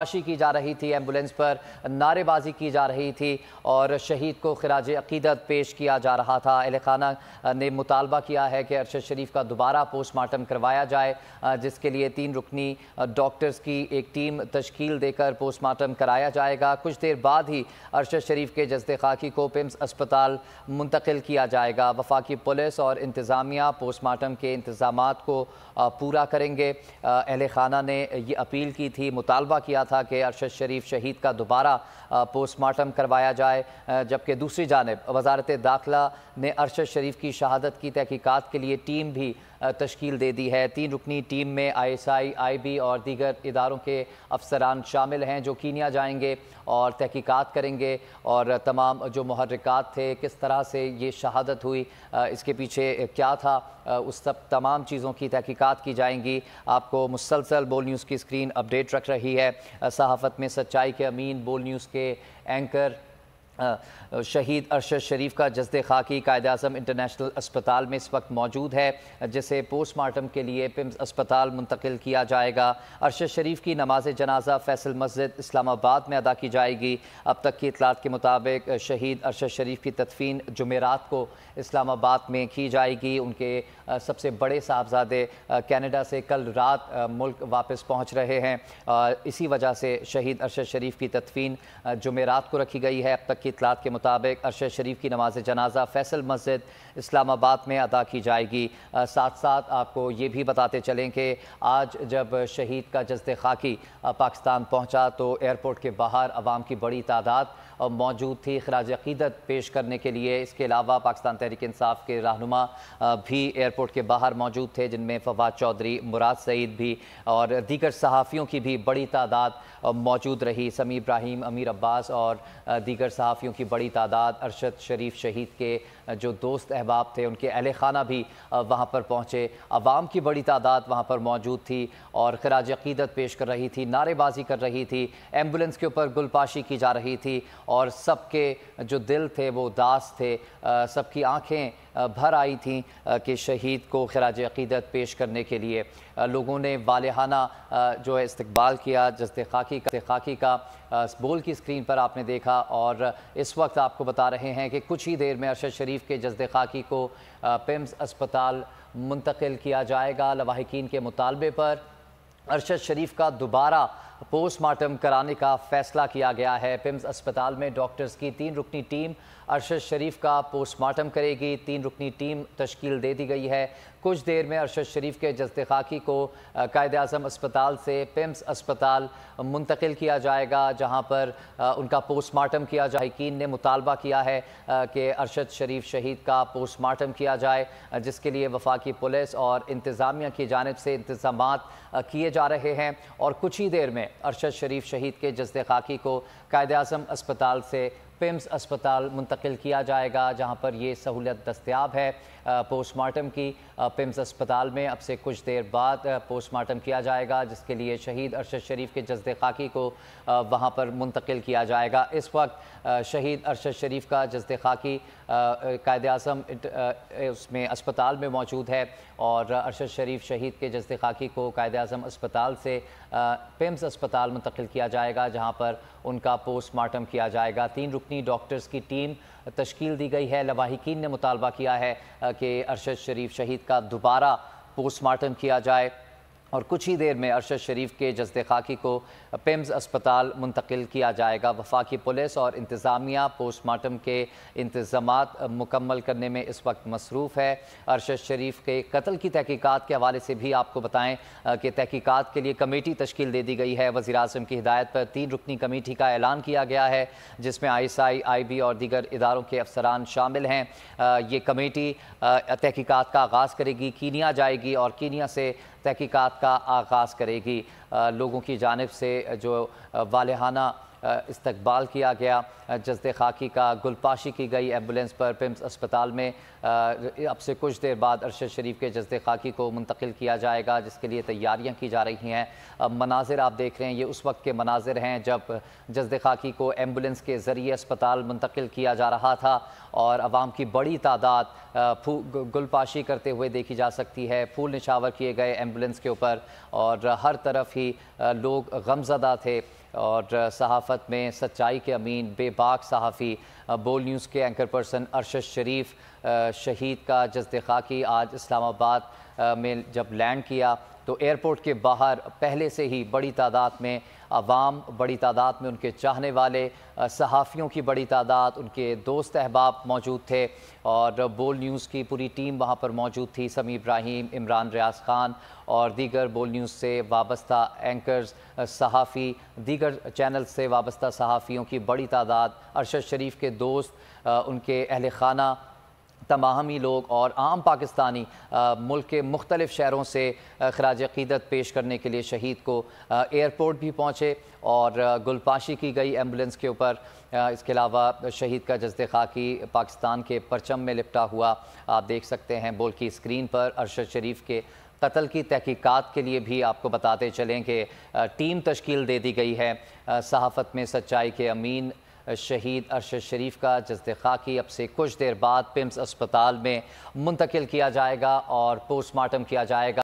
तलाशी की जा रही थी एम्बुलेंस पर नारेबाजी की जा रही थी और शहीद को खराज अकीदत पेश किया जा रहा था अहल खाना ने मुतालबा किया है कि अरशद शरीफ का दोबारा पोस्टमार्टम करवाया जाए जिसके लिए तीन रुकनी डॉक्टर्स की एक टीम तश्कील देकर पोस्टमार्टम कराया जाएगा कुछ देर बाद ही अरशद शरीफ के जज्द खाकी को पिम्स अस्पताल मुंतकिल किया जाएगा वफाकी पुलिस और इंतज़ामिया पोस्टमार्टम के इंतज़ाम को पूरा करेंगे अहल खाना ने यह अपील की थी मुतालबा किया था कि अरशद शरीफ शहीद का दोबारा पोस्टमार्टम करवाया जाए जबकि दूसरी जानब वजारत दाखिला ने अरशद शरीफ की शहादत की तहकीक़ात के लिए टीम भी तश्कील दे दी है तीन रुकनी टीम में I S I I B और दीगर इदारों के अफसरान शामिल हैं जो कीनिया जाएंगे और तहकीकत करेंगे और तमाम जो महरिकात थे किस तरह से ये शहादत हुई इसके पीछे क्या था उस सब तमाम चीज़ों की तहकीकत की जाएंगी आपको मुसलसल बोल न्यूज़ की स्क्रीन अपडेट रख रही है सहाफ़त में सच्चाई के अमीन बोल न्यूज़ के एंकर शहीद अरशद शरीफ का जसद खाकी कायद अजम इंटरनेशनल अस्पताल में इस वक्त मौजूद है जिसे पोस्टमार्टम के लिए पिम्स अस्पताल मुंतकिल किया जाएगा अरशद शरीफ की नमाज जनाजा फैसल मस्जिद इस्लामाबाद में अदा की जाएगी अब तक की इतलात के मुताबिक शहीद अरशद शरीफ की तदफीन जमेरात को इस्लामाबाद में की जाएगी उनके सबसे बड़े साहबजादे कैनेडा से कल रात मुल्क वापस पहुँच रहे हैं इसी वजह से शहीद अरशद शरीफ की तदफीन जमेरात को रखी गई है अब तक की की इतलात के मुताबिक अरशद शरीफ की नमाज जनाजा फैसल मस्जिद इस्लामाबाद में अदा की जाएगी साथ साथ आपको ये भी बताते चलें कि आज जब शहीद का जज्द खाकी पाकिस्तान पहुँचा तो एयरपोर्ट के बाहर आवाम की बड़ी तादाद मौजूद थी खराज अकीदत पेश करने के लिए इसके अलावा पाकिस्तान तहरीक इंसाफ के रहनुमा भी एयरपोर्ट के बाहर मौजूद थे जिनमें फवाद चौधरी मुराद सईद भी और दीगर सहाफ़ियों की भी बड़ी तादाद मौजूद रही समी इब्राहिम अमीर अब्बास और दीगर सहाफ़ी सहाफ़ियों की बड़ी तादाद अरशद शरीफ शहीद के जो दोस्त अहबाब थे उनके अहल खाना भी वहाँ पर पहुँचे आवाम की बड़ी तादाद वहाँ पर मौजूद थी और खराज अकीदत पेश कर रही थी नारेबाजी कर रही थी एम्बुलेंस के ऊपर गुलपाशी की जा रही थी और सबके जो दिल थे वो उदास थे सबकी आँखें भर आई थी कि शहीद को खराज अकीदत पेश करने के लिए लोगों ने वालहाना जो है इस्तबाल किया जस्ते खाकी का खाकी का बोल की स्क्रीन पर आपने देखा और इस वक्त आपको बता रहे हैं कि कुछ ही देर में अरशद शरीफ शरीफ के जज्द खाकी को पिम्स अस्पताल मुंतकिल किया जाएगा लवाहकिन के मुतालबे पर अरशद शरीफ का दोबारा पोस्टमार्टम कराने का फैसला किया गया है पिम्स अस्पताल में डॉक्टर्स की तीन रुकनी टीम अरशद शरीफ का पोस्टमार्टम करेगी तीन रुकनी टीम तश्कील दे दी गई है कुछ देर में अरशद शरीफ के जज्द खाकी को कायद अजम अस्पताल से पिम्स अस्पताल मुंतकिल किया जाएगा जहाँ पर उनका पोस्टमार्टम किया जाए ने मुतालबा किया है कि अरशद शरीफ शहीद का पोस्टमार्टम किया जाए जिसके लिए वफाकी पुलिस और इंतज़ामिया की जानब से इंतजाम किए जा रहे हैं और कुछ ही देर में अरशद शरीफ शहीद के जज्द खाकी को कायद अजम अस्पताल से पिम्स अस्पताल मुंतकिल किया जाएगा जहाँ पर यह सहूलत दस्तियाब है पोस्टमार्टम की पिम्स अस्पताल में अब से कुछ देर बाद पोस्टमार्टम किया जाएगा जिसके लिए शहीद अरशद शरीफ के जज्द खाकी को वहाँ पर मुंतकिल किया जाएगा इस वक्त शहीद अरशद शरीफ का जज्द खाकी कायद अजम उसमें अस्पताल में मौजूद है और अरशद शरीफ शहीद के जज्द खाकी को कायद अजम अस्पताल से पिम्स अस्पताल मुंतकिल किया जाएगा जहाँ पर उनका पोस्टमार्टम किया जाएगा तीन रुकनी डॉक्टर्स की टीम तश्कील दी गई है लवाहिकीन ने मुतालबा किया है कि अरशद शरीफ शहीद का दोबारा पोस्टमार्टम किया जाए और कुछ ही देर में अरशद शरीफ के जसद खाकी को पेम्स अस्पताल मुंतकिल किया जाएगा वफाकी पुलिस और इंतज़ामिया पोस्टमार्टम के इंतज़ाम मुकम्मल करने में इस वक्त मसरूफ़ है अरशद शरीफ के कत्ल की तहकीक़ात के हवाले से भी आपको बताएं कि तहकीक़ात के लिए कमेटी तश्कील दे दी गई है वज़ी अजम की हिदायत पर तीन रुकनी कमेटी का ऐलान किया गया है जिसमें I S I I B और दीगर इदारों के अफसरान शामिल हैं ये कमेटी तहकीक़ात का आगाज़ करेगी कीनिया जाएगी और कीनिया से तहकीक़ात का आगाज़ करेगी लोगों की जानब से जो वालहाना इस्तबाल किया गया जसद खाकी का गुलपाशी की गई एम्बुलेंस पर पिम्स अस्पताल में अब से कुछ देर बाद अरशद शरीफ के जसद खाकी को मुंतकिल किया जाएगा जिसके लिए तैयारियाँ की जा रही हैं अब मनाजिर आप देख रहे हैं ये उस वक्त के मनाजिर हैं जब जसद खाकी को एम्बुलेंस के ज़रिए अस्पताल मुंतकिल किया जा रहा था और आवाम की बड़ी तादाद गुलपाशी करते हुए देखी जा सकती है फूल निशावर किए गए एम्बुलेंस के ऊपर और हर तरफ ही लोग गमजदा थे और सहाफ़त में सच्चाई के अमीन बेबाक सहाफ़ी बोल न्यूज़ के एंकर पर्सन अरशद शरीफ शहीद का जज्द खाकी आज इस्लामाबाद में जब लैंड किया तो एयरपोर्ट के बाहर पहले से ही बड़ी तादाद में आवाम बड़ी तादाद में उनके चाहने वाले सहाफ़ियों की बड़ी तादाद उनके दोस्त अहबाब मौजूद थे और बोल न्यूज़ की पूरी टीम वहाँ पर मौजूद थी समी इब्राहिम इमरान रियाज ख़ान और दीगर बोल न्यूज़ से वाबस्ता एंकर्स सहाफ़ी दीगर चैनल से वाबस्ता सहाफ़ियों की बड़ी तादाद अरशद शरीफ के दोस्त उनके अहल खाना तमामी लोग और आम पाकिस्तानी मुल्क के मुख्तलिफ़ शहरों से खराज अक़ीदत पेश करने के लिए शहीद को एयरपोर्ट भी पहुँचे और गुलपाशी की गई एम्बुलेंस के ऊपर इसके अलावा शहीद का जज्द खाकी पाकिस्तान के परचम में लिपटा हुआ आप देख सकते हैं बोल की स्क्रीन पर अरशद शरीफ के कत्ल की तहकीकात के लिए भी आपको बताते चलें कि टीम तश्कील दे दी गई है सहाफ़त में सच्चाई के अमीन शहीद अरशद शरीफ का जज्द खाकि अब से कुछ देर बाद पिम्स अस्पताल में मुंतकिल किया जाएगा और पोस्टमार्टम किया जाएगा